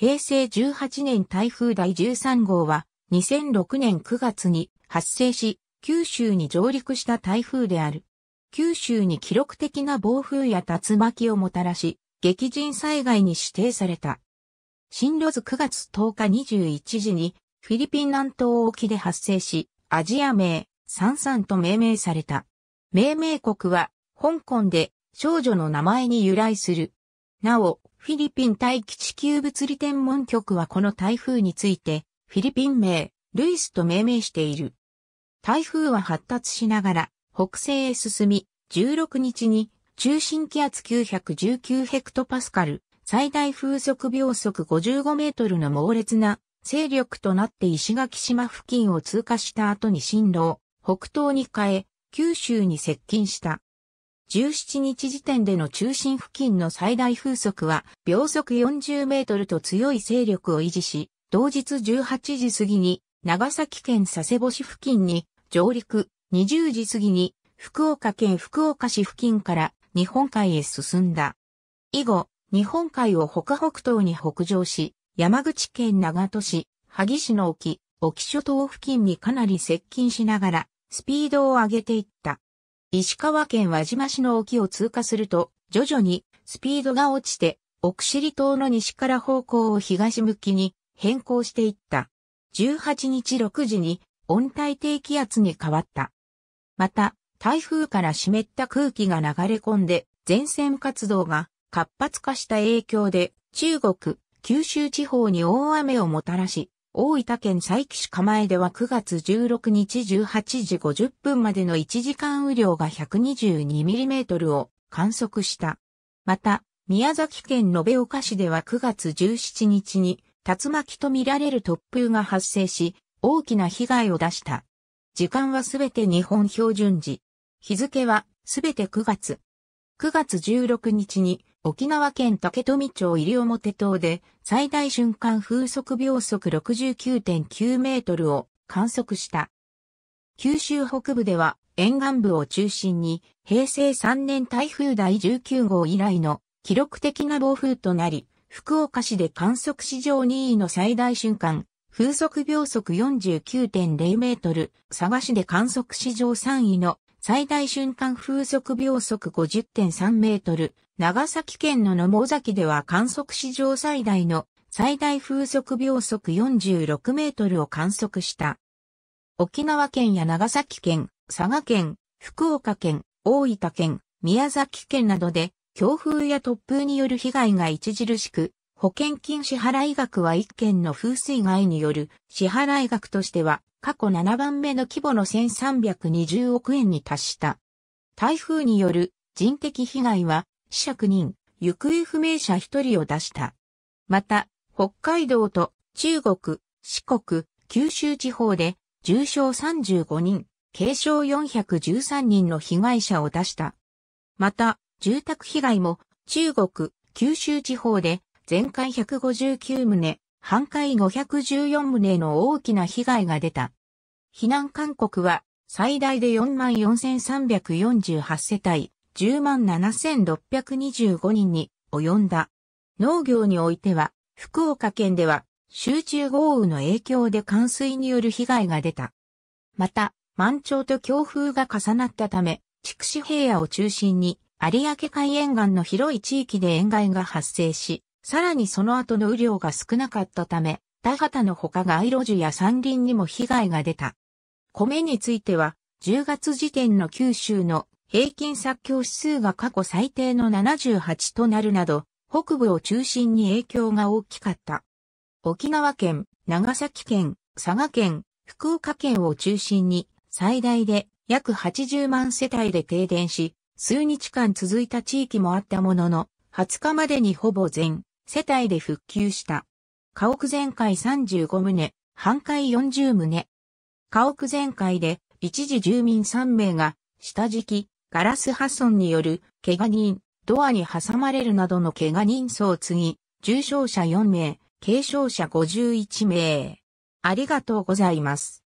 平成18年台風第13号は2006年9月に発生し、九州に上陸した台風である。九州に記録的な暴風や竜巻をもたらし、激甚災害に指定された。進路図9月10日21時にフィリピン南東沖で発生し、アジア名、サンサンと命名された。命名国は、香港で少女の名前に由来する。なお、フィリピン大気地球物理天文局はこの台風について、フィリピン名、ルイスと命名している。台風は発達しながら、北西へ進み、16日に中心気圧919ヘクトパスカル、最大風速秒速55メートルの猛烈な勢力となって石垣島付近を通過した後に進路を北東に変え、九州に接近した。17日時点での中心付近の最大風速は秒速40メートルと強い勢力を維持し、同日18時過ぎに長崎県佐世保市付近に上陸、20時過ぎに福岡県福岡市付近から日本海へ進んだ。以後、日本海を北北東に北上し、山口県長門市、萩市の沖、沖諸島付近にかなり接近しながら、スピードを上げていった。石川県輪島市の沖を通過すると、徐々にスピードが落ちて、奥尻島の西から方向を東向きに変更していった。18日6時に温帯低気圧に変わった。また、台風から湿った空気が流れ込んで、前線活動が活発化した影響で、中国、九州地方に大雨をもたらし、大分県佐伯市釜江では9月16日18時50分までの1時間雨量が 122mm を観測した。また、宮崎県延岡市では9月17日に竜巻とみられる突風が発生し、大きな被害を出した。時間はすべて日本標準時。日付はすべて9月。9月16日に沖縄県竹富町入表島で最大瞬間風速秒速69.9メートルを観測した。九州北部では沿岸部を中心に平成3年台風第19号以来の記録的な暴風となり、福岡市で観測史上2位の最大瞬間風速秒速49.0メートル、佐賀市で観測史上3位の最大瞬間風速秒速50.3メートル、長崎県の野毛崎では観測史上最大の最大風速秒速46メートルを観測した。沖縄県や長崎県、佐賀県、福岡県、大分県、宮崎県などで強風や突風による被害が著しく、保険金支払額は1件の風水害による支払額としては過去7番目の規模の1320億円に達した。台風による人的被害は死者9人、行方不明者1人を出した。また、北海道と中国、四国、九州地方で重傷35人、軽傷413人の被害者を出した。また、住宅被害も中国、九州地方で全壊159棟、半壊514棟の大きな被害が出た。避難勧告は最大で44,348世帯、107,625人に及んだ。農業においては、福岡県では集中豪雨の影響で冠水による被害が出た。また、満潮と強風が重なったため、筑紫平野を中心に、有明海沿岸の広い地域で塩害が発生し、さらにその後の雨量が少なかったため、田畑の他街路樹や山林にも被害が出た。米については、10月時点の九州の平均作業指数が過去最低の78となるなど、北部を中心に影響が大きかった。沖縄県、長崎県、佐賀県、福岡県を中心に最大で約80万世帯で停電し、数日間続いた地域もあったものの、20日までにほぼ全世帯で復旧した。家屋全壊35棟、半壊40棟。家屋全壊で一時住民3名が下敷き、ガラス破損による怪我人、ドアに挟まれるなどの怪我人相次ぎ、重傷者4名、軽傷者51名。ありがとうございます。